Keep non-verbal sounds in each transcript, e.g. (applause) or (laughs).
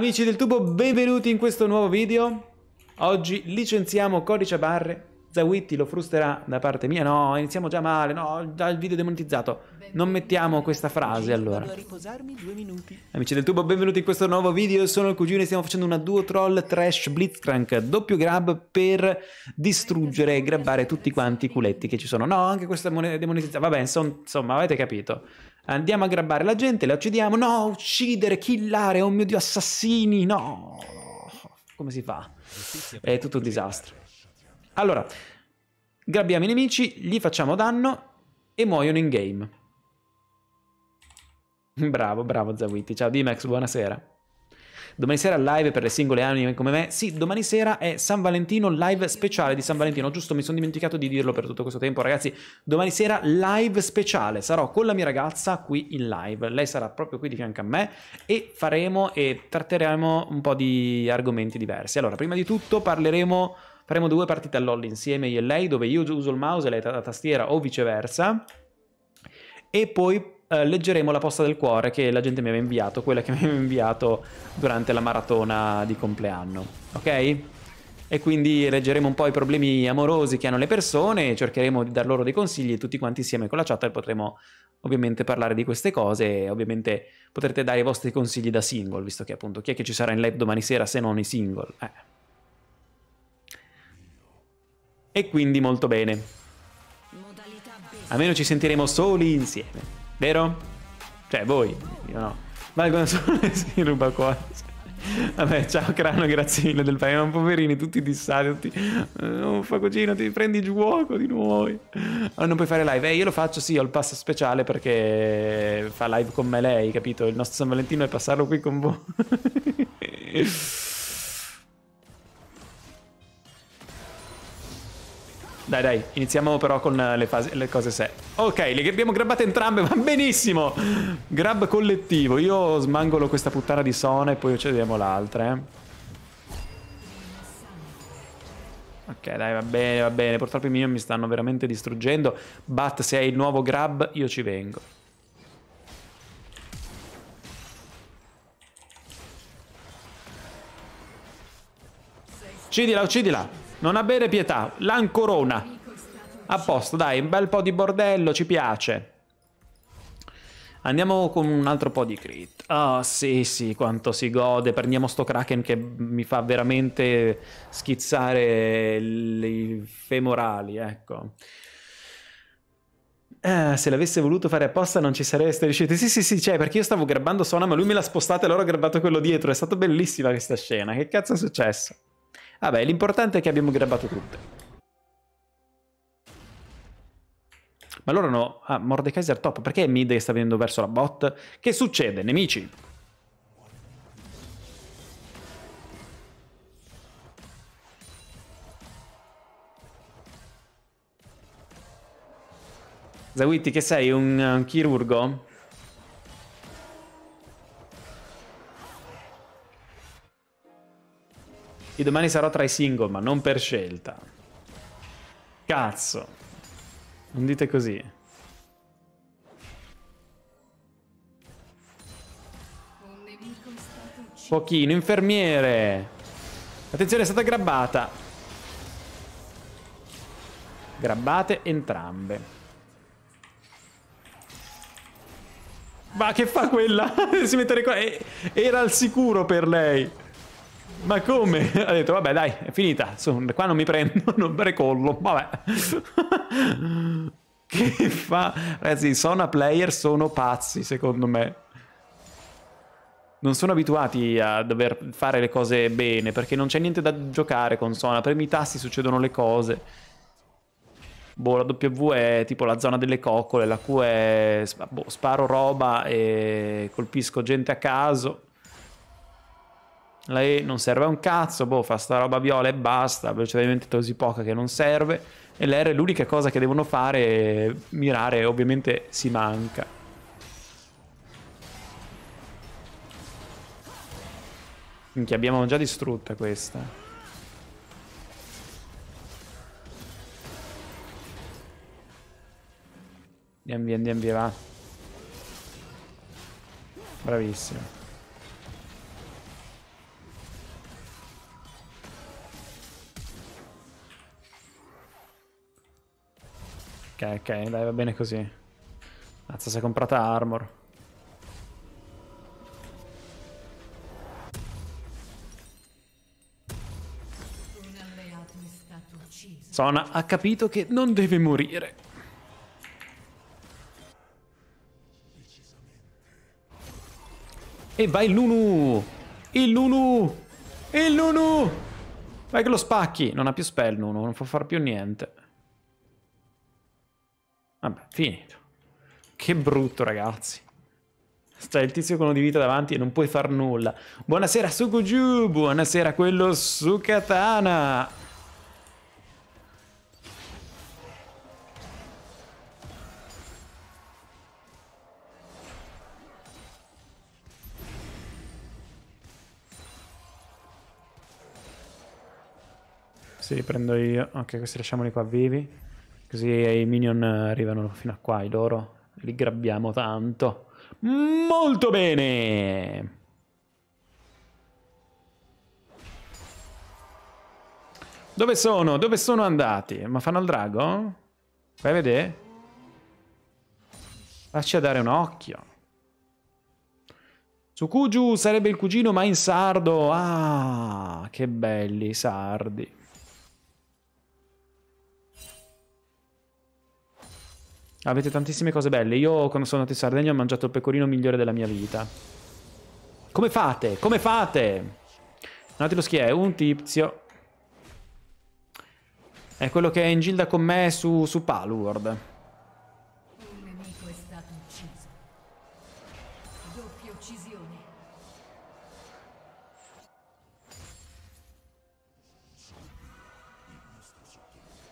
Amici del tubo, benvenuti in questo nuovo video. Oggi licenziamo codice a barre Zawitti lo frusterà da parte mia, no, iniziamo già male, no, già il video è demonetizzato. Non mettiamo questa frase allora. Amici del tubo, benvenuti in questo nuovo video, sono il cugino e stiamo facendo una duo troll trash blitzcrank, doppio grab per distruggere e grabbare tutti quanti i culetti che ci sono. No, anche questa è demonetizzata, vabbè, insomma, avete capito. Andiamo a grabbare la gente, la uccidiamo, no, uccidere, killare, oh mio dio, assassini, no. Come si fa? È tutto un disastro. Allora, grabbiamo i nemici, gli facciamo danno e muoiono in game. Bravo, bravo Zawiti. Ciao Dimax, buonasera. Domani sera live per le singole anime come me? Sì, domani sera è San Valentino, live speciale di San Valentino. Giusto, mi sono dimenticato di dirlo per tutto questo tempo, ragazzi. Domani sera live speciale. Sarò con la mia ragazza qui in live. Lei sarà proprio qui di fianco a me e faremo e tratteremo un po' di argomenti diversi. Allora, prima di tutto parleremo Faremo due partite all'all insieme io e lei, dove io uso il mouse e lei la tastiera o viceversa. E poi eh, leggeremo la posta del cuore che la gente mi aveva inviato, quella che (laughs) mi aveva inviato durante la maratona di compleanno. Ok? e quindi leggeremo un po' i problemi amorosi che hanno le persone, cercheremo di dar loro dei consigli e tutti quanti insieme con la chat potremo ovviamente parlare di queste cose e ovviamente potrete dare i vostri consigli da single, visto che appunto chi è che ci sarà in live domani sera se non i single? Eh. E quindi molto bene. Almeno ci sentiremo soli insieme. Vero? Cioè, voi. Io no. Valgono solo si ruba quasi. Vabbè, ciao Crano, grazie mille del paio. Ma poverini, tutti dissati, tutti... Oh, Facocino, ti prendi giuoco di nuovo. Oh, non puoi fare live? Eh, io lo faccio, sì, ho il pass speciale perché fa live con me lei, capito? Il nostro San Valentino è passarlo qui con voi. Dai, dai, iniziamo però con eh, le, fasi, le cose sé. Ok, le abbiamo grabbate entrambe, (laughs) va benissimo! Grab collettivo. Io smangolo questa puttana di Sona e poi uccidiamo l'altra, eh. Ok, dai, va bene, va bene. Purtroppo i minion mi stanno veramente distruggendo. Bat, se hai il nuovo grab, io ci vengo. Uccidila, uccidila! Non avere pietà. L'ancorona. A posto, dai, un bel po' di bordello, ci piace. Andiamo con un altro po' di crit. oh, sì, sì, quanto si gode. Prendiamo sto Kraken che mi fa veramente schizzare i femorali, ecco. Eh, se l'avesse voluto fare apposta non ci sareste riusciti. Sì, sì, sì, cioè, perché io stavo grabbando Sona, ma lui me l'ha spostata e loro ha grabbato quello dietro. È stata bellissima questa scena. Che cazzo è successo? Vabbè, l'importante è che abbiamo grabbato tutte. Ma loro no... Ah, Mordekaiser top. Perché è mid che sta venendo verso la bot? Che succede, nemici? Zawitti, che sei un, un chirurgo? Io domani sarò tra i single, ma non per scelta. Cazzo. Non dite così. Pochino, infermiere. Attenzione, è stata grabbata. Grabbate entrambe. Ma che fa quella? (laughs) si mette le cose. Era al sicuro per lei ma come? (laughs) Ha detto, vabbè dai, è finita, Insomma, qua non mi prendo, (laughs) non precollo, vabbè. (laughs) che fa? Ragazzi, i Sona player sono pazzi, secondo me. Non sono abituati a dover fare le cose bene, perché non c'è niente da giocare con Sona. Premi i tasti, succedono le cose. Boh, la W è tipo la zona delle coccole, la Q è boh, sparo roba e colpisco gente a caso la E non serve a un cazzo, boh, fa sta roba viola e basta, velocemente così poca che non serve, e l'R è l'unica cosa che devono fare mirare, ovviamente si manca. Minchia, abbiamo già distrutta questa. Andiamo via, andiamo via, va. Bravissimo. Ok, ok, dai, va bene così. Mazza, si è comprata armor. Sona ha capito che non deve morire. E vai il Lunu! Il Lunu! Il Lunu! Vai che lo spacchi! Non ha più spell Lunu, non può fare più niente. Vabbè, finito. Che brutto, ragazzi. Stai il tizio con uno di vita davanti e non puoi far nulla. Buonasera Sukuju, buonasera quello su Katana. Si li prendo io. Ok, questi lasciamoli qua vivi. Così i minion arrivano fino a qua, i loro. Li grabbiamo tanto. Molto bene! Dove sono? Dove sono andati? Ma fanno il drago? Vai a vedere? Lascia dare un occhio. Sukuju sarebbe il cugino ma in sardo. Ah, che belli sardi. Avete tantissime cose belle. Io quando sono andato in Sardegna ho mangiato il pecorino migliore della mia vita. Come fate? Come fate? Un Natilo chi è? Un tizio. È quello che è in gilda con me su, su Palward.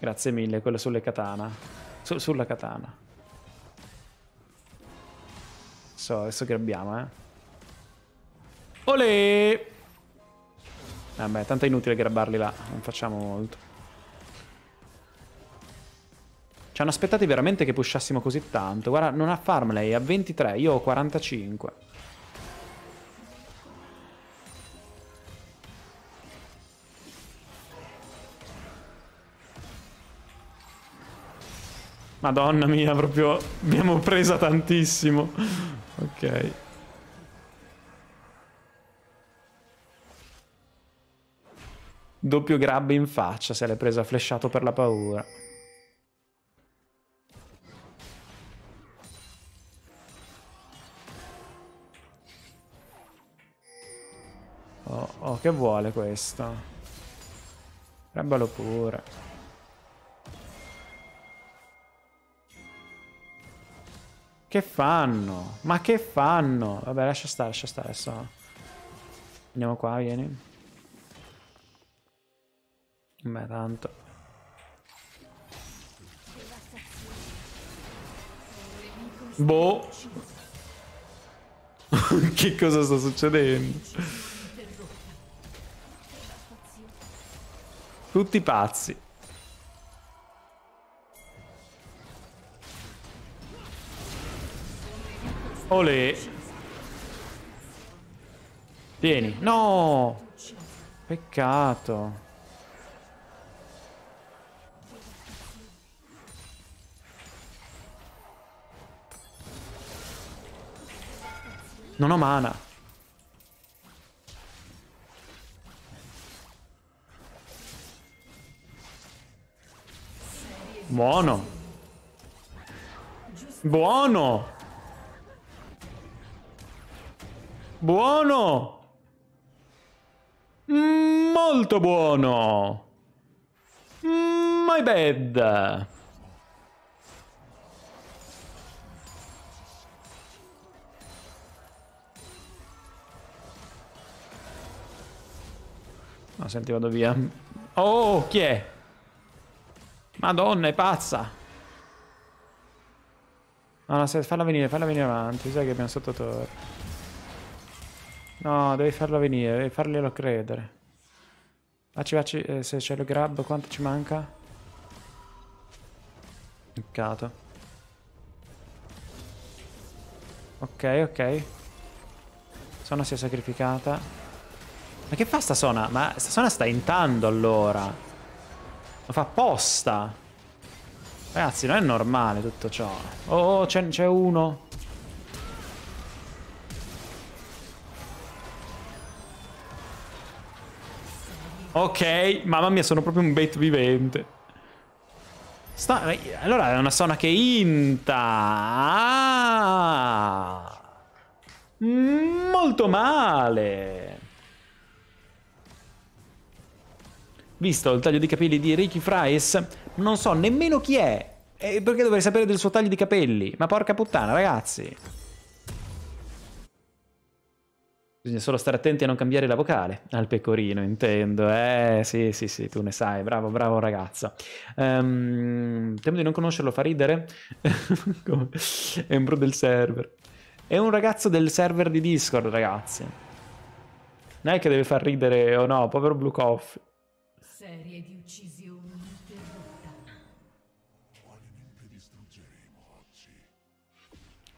Grazie mille, quello sulle katana. Su sulla katana. So, adesso grabbiamo, eh. Olè! Vabbè, tanto è inutile grabbarli là, non facciamo molto. Ci hanno aspettati veramente che pushassimo così tanto. Guarda, non ha farm lei, ha 23, io ho 45. Madonna mia, proprio abbiamo presa tantissimo. ok. Doppio grab in faccia, se l'è presa flashato per la paura. Oh, oh che vuole questo? Grabbalo pure. Che fanno? Ma che fanno? Vabbè, lascia stare, lascia stare. Adesso... Andiamo qua, vieni. Beh, tanto. Boh. (laughs) che cosa sta succedendo? Tutti pazzi. Olè. Tieni. No! Peccato. Non ho mana. Buono. Buono. Buono! molto buono! my bad! No, ah, senti, vado via. Oh, chi è? Madonna, è pazza! Ah, no, no, falla venire, falla venire avanti, sai che abbiamo sotto torre. No, devi farlo venire, devi farglielo credere. Vacci, facci, eh, se c'è il grab, quanto ci manca? Peccato. Ok, ok. Sona si è sacrificata. Ma che fa sta Sona? Ma sta Sona sta intando allora. Lo fa apposta. Ragazzi, non è normale tutto ciò. Oh, oh c'è uno. Ok, mamma mia, sono proprio un bait vivente. Sta... Allora è una zona che inta. Ah! Molto male. Visto il taglio di capelli di Ricky Fries, non so nemmeno chi è. E eh, perché dovrei sapere del suo taglio di capelli? Ma porca puttana, ragazzi. Bisogna solo stare attenti a non cambiare la vocale al pecorino, intendo. Eh, sì, sì, sì, tu ne sai. Bravo, bravo ragazzo. Um, temo di non conoscerlo, fa ridere. (laughs) è un pro del server. È un ragazzo del server di Discord, ragazzi. Non è che deve far ridere o oh no, povero Blue Coffee. Serie di uccisioni interrotta. Qualmente distruggeremo oggi.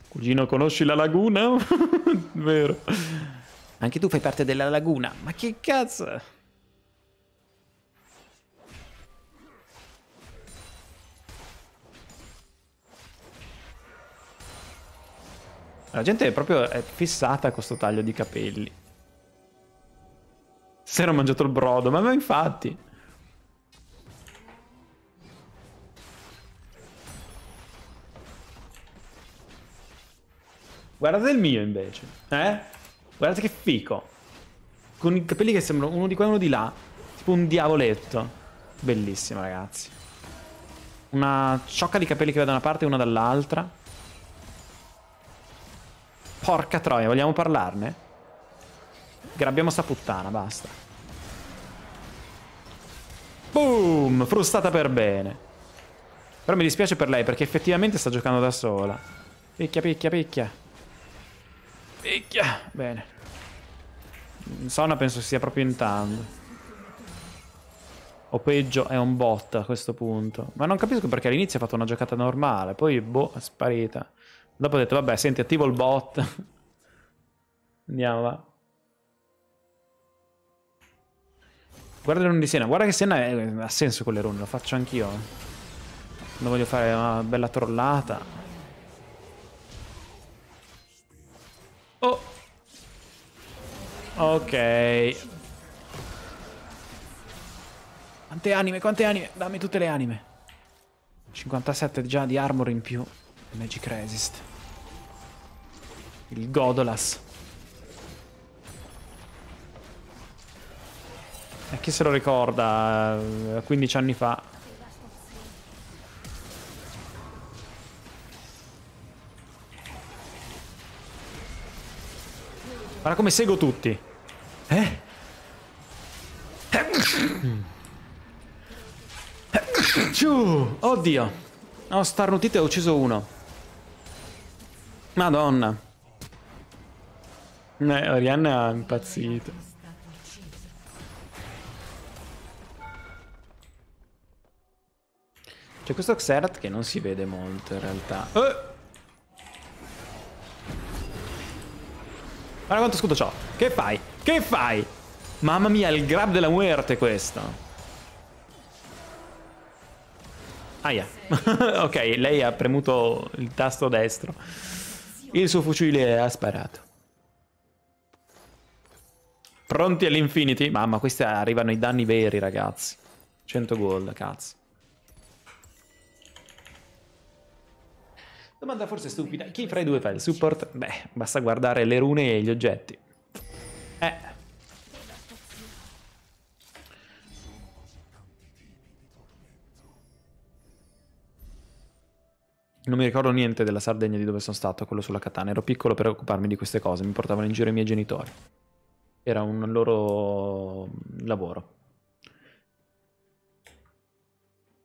Cugino, conosci la laguna? (laughs) Vero. Anche tu fai parte della laguna. Ma che cazzo? La gente è proprio è fissata a questo taglio di capelli. Se era mangiato il brodo, ma, no, infatti. Guardate il mio invece, eh? Guardate che fico. Con i capelli che sembrano uno di qua e uno di là. Tipo un diavoletto. Bellissimo, ragazzi. Una ciocca di capelli che va da una parte e una dall'altra. Porca troia, vogliamo parlarne? Grabbiamo sta puttana, basta. Boom! Frustata per bene. Però mi dispiace per lei perché effettivamente sta giocando da sola. Picchia, picchia, picchia. Picchia. Bene. Sona penso sia proprio in tanto. O peggio è un bot a questo punto. Ma non capisco perché all'inizio ha fatto una giocata normale, poi boh, è sparita. Dopo ho detto, vabbè, senti, attivo il bot. (laughs) Andiamo, va. Guarda le rune di Senna. Guarda che Senna è... ha senso con le rune, lo faccio anch'io. Non voglio fare una bella trollata. Ok. Quante anime, quante anime? Dammi tutte le anime. 57 già di armor in più. Magic Resist. Il Godolas. E chi se lo ricorda 15 eh, anni fa? Guarda come seguo tutti. Eh? Oddio! Ho starnutito e ho ucciso uno. Madonna. Eh, Orianna è impazzito. C'è questo Xerath che non si vede molto in realtà. Eh! Guarda quanto scudo c'ho. Che fai? Che fai? Mamma mia, il grab della muerte questo. Aia. (laughs) ok, lei ha premuto il tasto destro. Il suo fucile ha sparato. Pronti all'infinity? Mamma, questi arrivano i danni veri, ragazzi. 100 gold, cazzo. Domanda forse stupida. Chi fra i due fa il support? Beh, basta guardare le rune e gli oggetti. mi ricordo niente della Sardegna di dove sono stato, quello sulla Catania. Ero piccolo per occuparmi di queste cose, mi portavano in giro i miei genitori. Era un loro lavoro.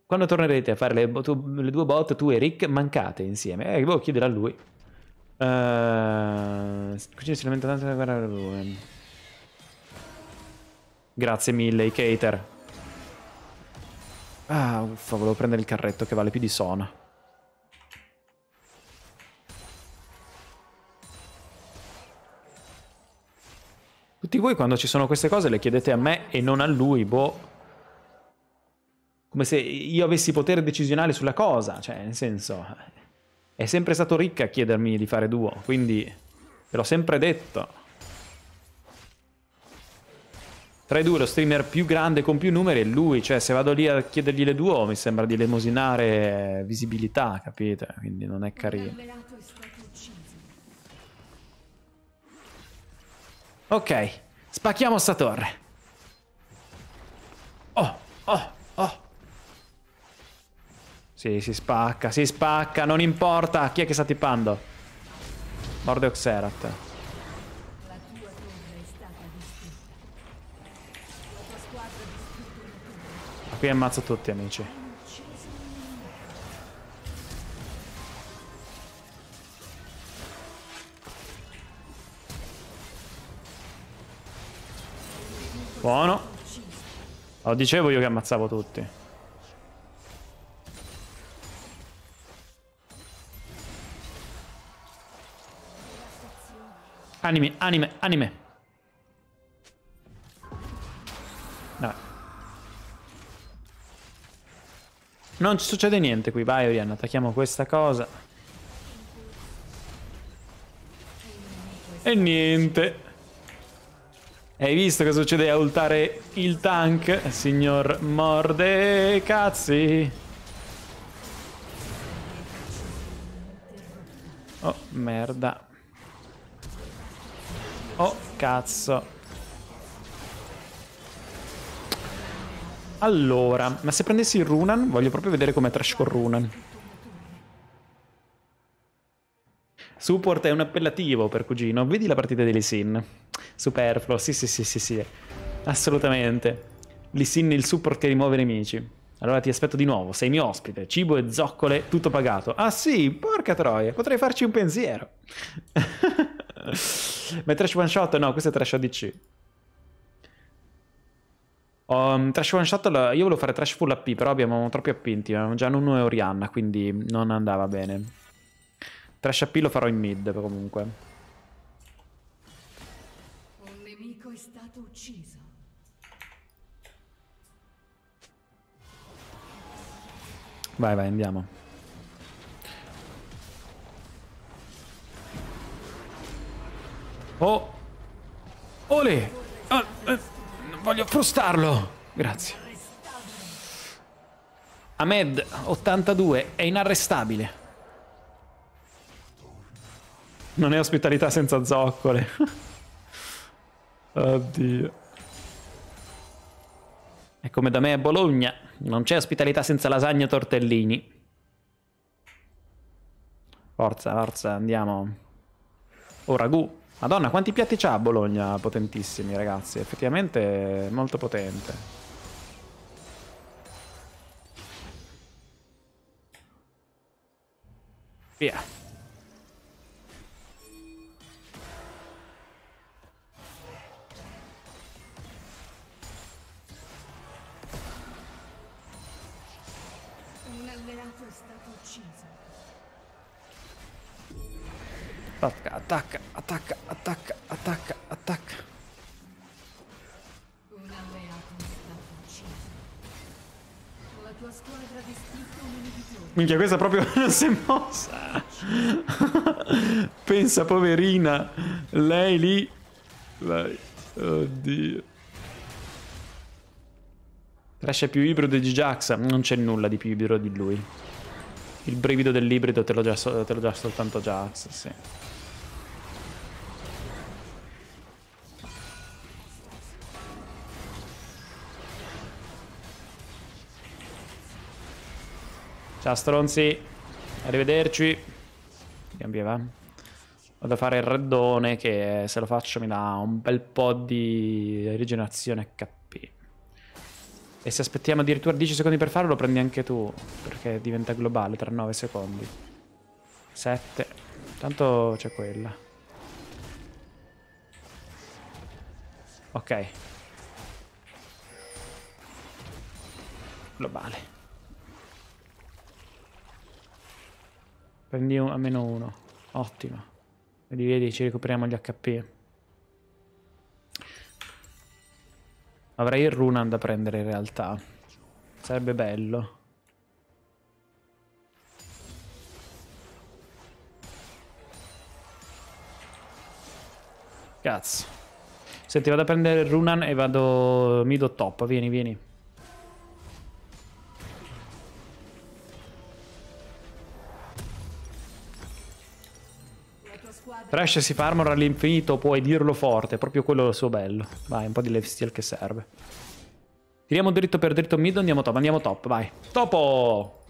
Quando tornerete a fare le, le due bot, tu e Rick mancate insieme. Eh, devo boh, chiedere a lui. Uh, si lamenta tanto della guerra lui. Grazie mille, i Ah, uffa, volevo prendere il carretto che vale più di sono. Tutti voi quando ci sono queste cose le chiedete a me e non a lui, boh. Come se io avessi potere decisionale sulla cosa, cioè, nel senso, è sempre stato ricca a chiedermi di fare duo, quindi ve l'ho sempre detto. Tra i due lo streamer più grande con più numeri è lui, cioè se vado lì a chiedergli le duo mi sembra di lemosinare visibilità, capite? Quindi non è carino. Ok. Spacchiamo sta torre. Oh, oh, oh. Sì, si spacca, si spacca, non importa. Chi è che sta tippando? Morde Oxerat. Ma qui ammazzo tutti, amici. Buono. Lo dicevo io che ammazzavo tutti. Anime, anime, anime. Vabbè. Non ci succede niente qui. Vai, Orianna, attacchiamo questa cosa. E niente. Hai visto cosa succede a ultare il tank, signor Mordecazzi? Oh, merda. Oh, cazzo. Allora, ma se prendessi il Runan, voglio proprio vedere come trash con Runan. Support è un appellativo per cugino, vedi la partita dei Sin superfluo. Sì, sì, sì, sì, sì. Assolutamente. Lì il support che rimuove i nemici. Allora ti aspetto di nuovo, sei mio ospite, cibo e zoccole, tutto pagato. Ah sì, porca troia, potrei farci un pensiero. (laughs) Ma è trash one shot? No, questo è trash ADC. Um, trash one shot, io volevo fare trash full AP, però abbiamo troppi AP abbiamo eh, già Nuno e Orianna, quindi non andava bene. Trash AP lo farò in mid comunque. Vai, vai, andiamo. Oh! Ole! Ah, eh, non voglio frustarlo! Grazie. Ahmed, 82, è inarrestabile. Non è ospitalità senza zoccole. (laughs) Oddio. È come da me a Bologna, non c'è ospitalità senza lasagne e tortellini. Forza, forza, andiamo. Oh, ragù. Madonna, quanti piatti c'ha a Bologna? Potentissimi, ragazzi. Effettivamente molto potente. Via. alleato è stato ucciso. Attacca, attacca, attacca, attacca, attacca, attacca. Un alleato è stato ucciso. La tua squadra ha distrutto un inibitore. Minchia, questa proprio (laughs) non si è mossa. Pensa, poverina. Lei lì. Lei. Oddio. Trash è più ibrido di Jax. Non c'è nulla di più ibrido di lui. Il brivido dell'ibrido te, te lo dà soltanto Jax, sì. Ciao stronzi, arrivederci. Andiamo via, va. Ho da fare il reddone che se lo faccio mi dà un bel po' di rigenerazione cattiva. E se aspettiamo addirittura 10 secondi per farlo lo prendi anche tu, perché diventa globale tra 9 secondi. 7. Tanto c'è quella. Ok. Globale. Prendi un, a meno 1. Ottimo. Vedi, vedi, ci recuperiamo gli HP. Avrei il Runan da prendere in realtà. Sarebbe bello. Cazzo. Senti, vado a prendere il Runan e vado... Mido top, vieni, vieni. Trash si fa armor all'infinito, puoi dirlo forte, proprio quello il suo bello. Vai, un po' di lifesteal che serve. Tiriamo dritto per dritto mid, andiamo top, andiamo top, vai. Topo!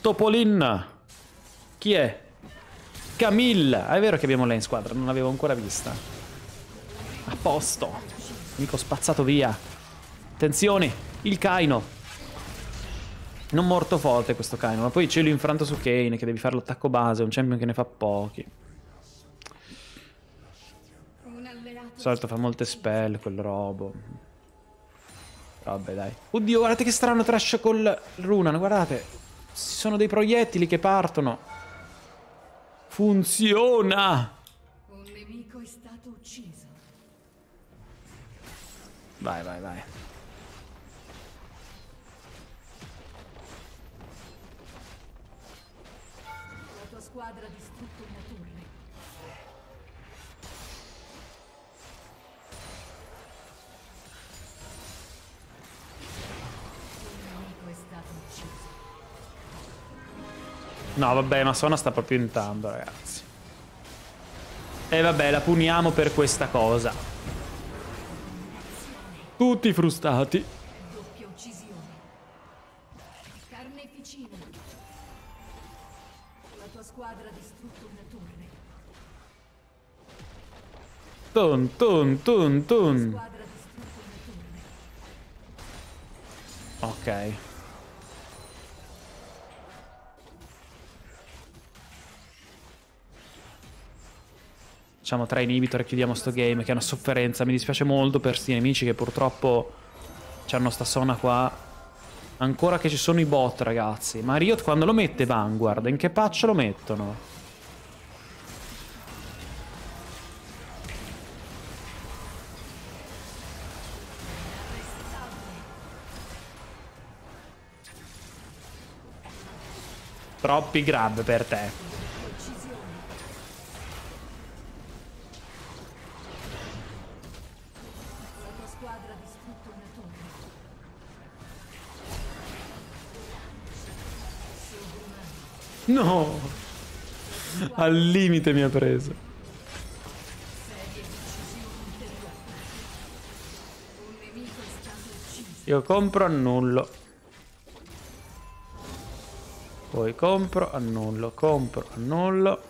Topolin! Chi è? Camille! è vero che abbiamo lei in squadra, non l'avevo ancora vista. A posto! Amico spazzato via. Attenzione, il Kaino non morto forte questo Kaino, ma poi cielo infranto su Kane che devi fare l'attacco base, un champion che ne fa pochi. Solito fa molte spell quel robo. Vabbè dai. Oddio, guardate che strano trash col Runan, guardate. Ci sono dei proiettili che partono. Funziona! Un nemico è stato ucciso. Vai, vai, vai. squadra ha distrutto una torre. No, vabbè, ma Sona sta proprio intando, ragazzi. E vabbè, la puniamo per questa cosa. Tutti frustati. squadra ha distrutto una torre. Tun, tun, tun, tun. Ok. Facciamo tre inhibitor e chiudiamo sto game, che è una sofferenza. Mi dispiace molto per sti nemici che purtroppo hanno sta zona qua Ancora che ci sono i bot, ragazzi. Ma Riot quando lo mette Vanguard? In che patch lo mettono? Troppi grab per te. squadra distrutto una torre. No! Al limite mi ha preso. Io compro, annullo. Poi compro, annullo, compro, annullo.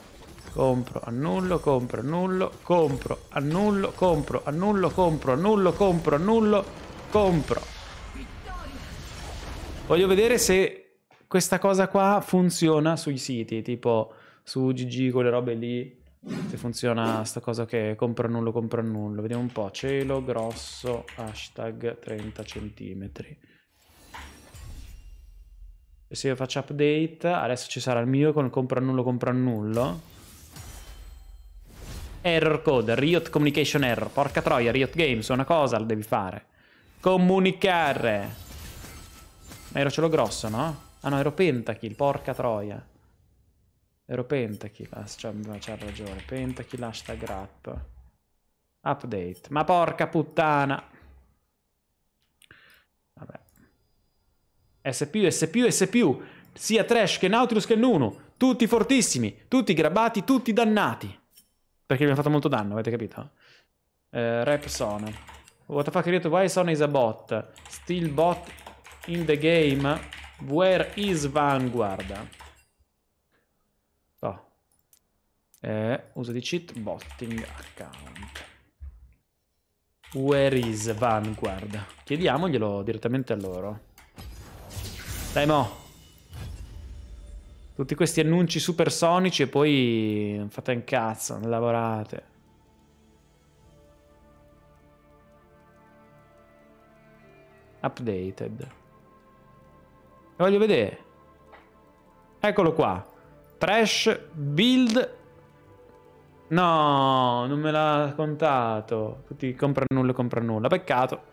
Compro, annullo, compro, annullo, compro, annullo, compro, annullo, compro, annullo, compro, annullo, compro. Voglio vedere se questa cosa qua funziona sui siti, tipo su GG, quelle robe lì. Se funziona sta cosa che compra nullo, compra nullo. Vediamo un po'. Cielo grosso, hashtag 30 cm. Se io faccio update, adesso ci sarà il mio con compra nullo, compra nullo. Error code, Riot Communication Error. Porca troia, Riot Games, una cosa la devi fare. Comunicare. Ma era cielo grosso, no? Ah no, ero pentakill, porca troia. Ero pentakill, ah, cioè, c'ha ragione. Pentakill hashtag rap. Update. Ma porca puttana! Vabbè. S più, S più, S Sia Trash che Nautilus che Nunu! Tutti fortissimi, tutti grabbati, tutti dannati. Perché abbiamo fatto molto danno, avete capito? Eh, rap Sona. What the fuck, why Sona is a bot? Still bot in the game. Where is Vanguard? Oh. Eh, uso di cheat botting account. Where is Vanguard? Chiediamoglielo direttamente a loro. Dai mo! Tutti questi annunci supersonici e poi fate un cazzo, non lavorate. Updated. Lo voglio vedere. Eccolo qua. Trash build. No, non me l'ha contato. Tutti comprano nulla, comprano nulla. Peccato.